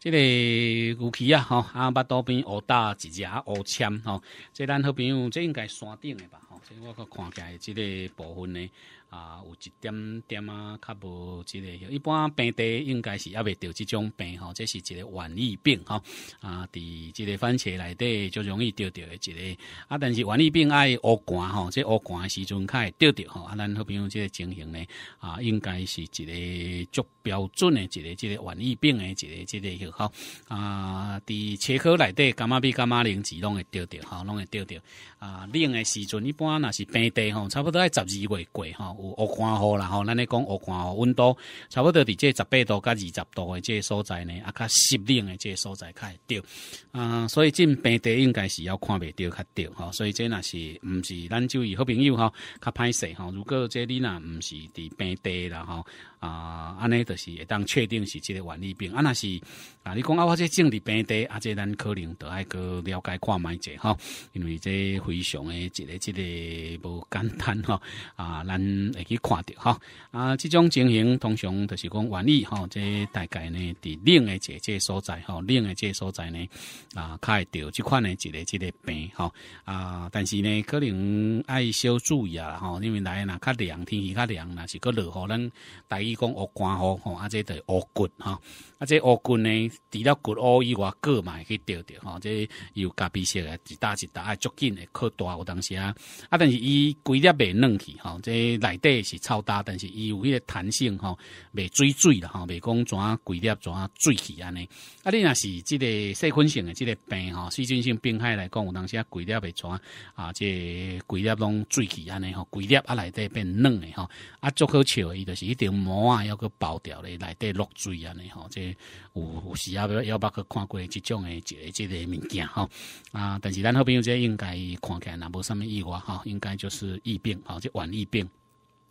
即个牛旗啊，吼，啊，把肚边黑搭一只黑签吼，即咱好朋友，即应该山顶诶吧。即我个看起来即个部分呢，啊，有一点点啊，较无即个，一般病的应该是也未得即种病吼，这是一个晚疫病吼，啊，伫即个番茄内底就容易得的一个，啊，但是晚疫病爱恶寒吼，即恶寒时阵较会得着吼，啊，咱好朋友即个情形呢，啊，应该是一个足标准的一个即个晚疫病的一个即个许吼，啊，伫切口内底干巴比干巴灵芝拢会得着吼，拢会得着，啊，冷的时阵一般。我若是平地吼，差不多在十二月过吼，有寒号啦后咱咧讲寒号温度，差不多伫即十八度到二十度的即个所在呢，啊较湿冷的即个所在较会着。啊所以即平地应该是要看未着较着吼，所以即若是毋是，咱就以好朋友吼较歹势吼，如果即你若毋是伫平地啦吼。啊，安尼就是当确定是即个原理病，啊若是，啊，你讲啊我即种伫平地，啊即可能都爱个了解看卖者吼，因为即非常诶一个即个。诶，无简单吼啊，咱会去看着吼啊，即种情形通常就是讲，万一哈，这大概呢，伫另诶一个所在吼，另诶一个所在呢啊，较会到这款呢，一个一个病吼啊，但是呢，可能爱小注意啊吼，因为来那较凉，天气较凉，那是个落雨，咱大意讲恶寒吼吼，啊，这得恶骨吼。啊，这恶骨呢，除了骨奥以外，骨嘛去掉掉哈，这又加鼻血，一大一大，足见的可大，有当时啊。啊！但是伊规粒袂软去，吼，这内底是超大，但是伊有迄个弹性，吼，袂水水啦，吼，袂讲怎规粒怎水去安尼。啊，你若是即个细菌性的即个病，吼，细菌性病害来讲，有当时啊规粒袂怎啊，即规粒拢水去安尼，吼，规粒啊内底变软诶，吼，啊，足好笑诶，伊就是一条膜啊，要个包掉咧，内底落水安尼，吼，即有有时啊要要八去看过即种诶，即个即个物件，吼，啊，但是咱好朋友即应该看起来无啥物意外，吼。应该就是疫病啊，就晚疫病。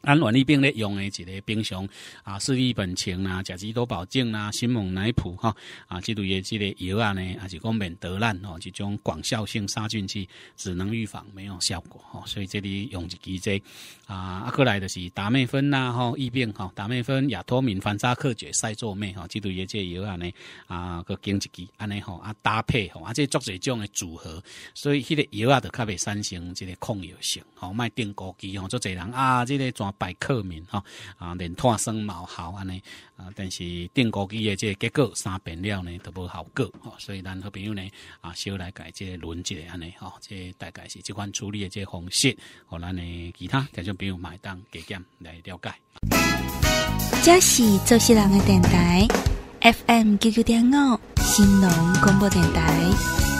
安软蜱病咧用诶一个冰箱啊，四氯本清啊，甲基多保净啊、新蒙奶普哈啊，即类诶即类药啊呢，啊，是讲免得烂哦，即种广效性杀菌剂只能预防没有效果哦，所以这里用一支即啊，啊过来就是达美芬啦吼，疫病吼，达美芬亚托敏、凡扎克、决赛唑吼，即类诶即个药啊呢啊，各经一支安尼吼啊搭配吼，啊这足侪种诶组合，所以迄个药啊就较袂产生即个控药性吼，卖定高机吼，做侪人啊，即个拜客棉吼，啊，连拓生毛好安尼啊，但是定高机的这结构三变了呢都不好过，所以咱好朋友呢啊，先来改这轮子安尼吼，这大概是这款处理的这方式，和咱呢其他听众朋友买单给点来了解。这是做事人的电台，FM 九九点五，新农广播电台。